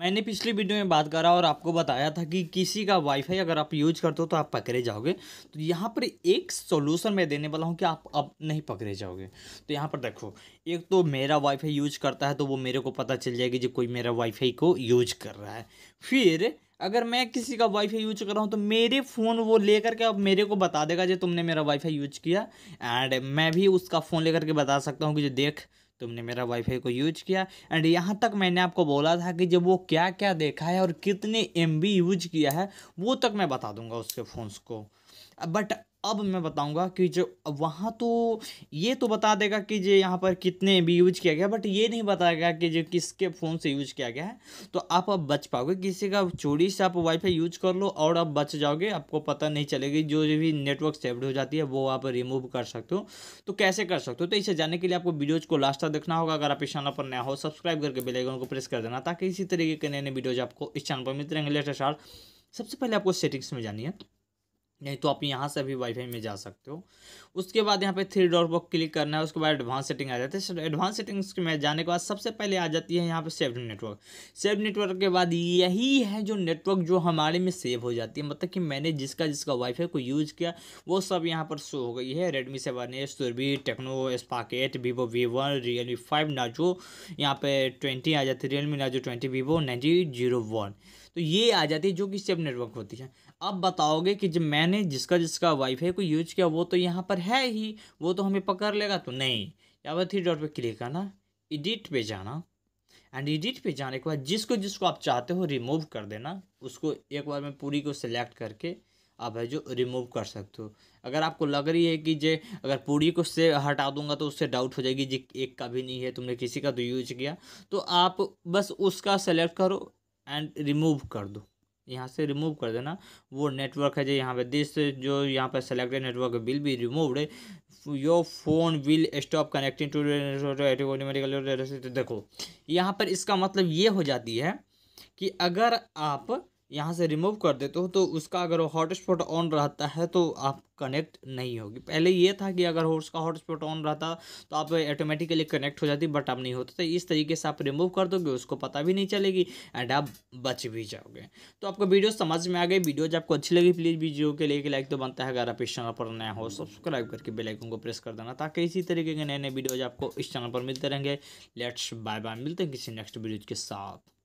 मैंने पिछली वीडियो में बात करा और आपको बताया था कि किसी का वाईफाई अगर आप यूज करते हो तो आप पकड़े जाओगे तो यहाँ पर एक सोल्यूशन मैं देने वाला हूँ कि आप अब नहीं पकड़े जाओगे तो यहाँ पर देखो एक तो मेरा वाईफाई यूज करता है तो वो मेरे को पता चल जाएगी जो कोई मेरा वाईफाई को यूज कर रहा है फिर अगर मैं किसी का वाईफाई यूज कर रहा हूँ तो मेरे फ़ोन वो ले करके अब मेरे को बता देगा जो तुमने मेरा वाईफाई यूज किया एंड मैं भी उसका फ़ोन ले करके बता सकता हूँ कि जो देख तुमने मेरा वाईफाई को यूज किया एंड यहाँ तक मैंने आपको बोला था कि जब वो क्या क्या देखा है और कितने एम यूज किया है वो तक मैं बता दूंगा उसके फ़ोन्स को बट अब मैं बताऊंगा कि जो वहाँ तो ये तो बता देगा कि जो यहाँ पर कितने भी यूज किया गया बट ये नहीं बताएगा कि जो किसके फ़ोन से यूज किया गया है तो आप अब बच पाओगे किसी का चोरी से आप वाईफाई यूज कर लो और आप बच जाओगे आपको पता नहीं चलेगी जो भी नेटवर्क सेव्ड हो जाती है वो आप रिमूव कर सकते हो तो कैसे कर सकते हो तो इसे जानने के लिए आपको वीडियोज़ को लास्ट तक देखना होगा अगर आप इस चैनल पर नया हो सब्सक्राइब करके बेलाइकन को प्रेस कर देना ताकि इसी तरीके के नए नए वीडियोज आपको इस चैनल पर मिलते रहेंगे लेटेस्ट आर सबसे पहले आपको सेटिंग्स में जानी है नहीं तो आप यहाँ से भी वाईफाई में जा सकते हो उसके बाद यहाँ पे थ्री डॉट पर क्लिक करना है उसके बाद एडवांस सेटिंग आ जाती है एडवांस सेटिंग्स में जाने के बाद सबसे पहले आ जाती है यहाँ पे सेव नेटवर्क सेव नेटवर्क के बाद यही है जो नेटवर्क जो हमारे में सेव हो जाती है मतलब कि मैंने जिसका जिसका वाईफाई को यूज़ किया वो सब यहाँ पर शो हो गई है रेडमी सेवन एस सुरबी टेक्नो स्पाकेट Vivo V one Realme five Narzo यहाँ पे ट्वेंटी आ जाती है Realme Narzo twenty Vivo ninety zero one तो ये आ जाती है जो कि सेम नेटवर्क होती है अब बताओगे कि जब मैंने जिसका जिसका वाईफाई को यूज किया वो तो यहाँ पर है ही वो तो हमें पकड़ लेगा तो नहीं या पर थ्री डॉट पर क्लिक करना एडिट पे जाना एंड एडिट पे जाने के बाद जिसको जिसको आप चाहते हो रिमूव कर देना उसको एक बार में पूरी को सिलेक्ट करके आप है जो रिमूव कर सकते हो अगर आपको लग रही है कि जे अगर पूरी को से हटा दूंगा तो उससे डाउट हो जाएगी जी एक का भी नहीं है तुमने किसी का तो यूज किया तो आप बस उसका सेलेक्ट करो एंड रिमूव कर दो यहाँ से रिमूव कर देना वो नेटवर्क है जो यहाँ पे दिस जो यहाँ पे selected network will be removed your phone will stop connecting to automatically देखो यहाँ पर इसका मतलब ये हो जाती है कि अगर आप यहाँ से रिमूव कर देते हो तो उसका अगर हॉटस्पॉट ऑन रहता है तो आप कनेक्ट नहीं होगी पहले ये था कि अगर उसका हॉटस्पॉट ऑन रहता तो आप ऑटोमेटिकली कनेक्ट हो जाती बट अब नहीं होता तो इस तरीके से आप रिमूव कर दोगे उसको पता भी नहीं चलेगी एंड आप बच भी जाओगे तो आपको वीडियो समझ में आ गई वीडियो जब आपको अच्छी लगी प्लीज़ वीडियो के लिए लाइक तो बनता है अगर आप इस चैनल पर नया हो सब्सक्राइब करके बेलाइकन को प्रेस कर देना ताकि इसी तरीके के नए नए वीडियोज आपको इस चैनल पर मिलते रहेंगे लेट्स बाय बाय मिलते हैं किसी नेक्स्ट वीडियो के साथ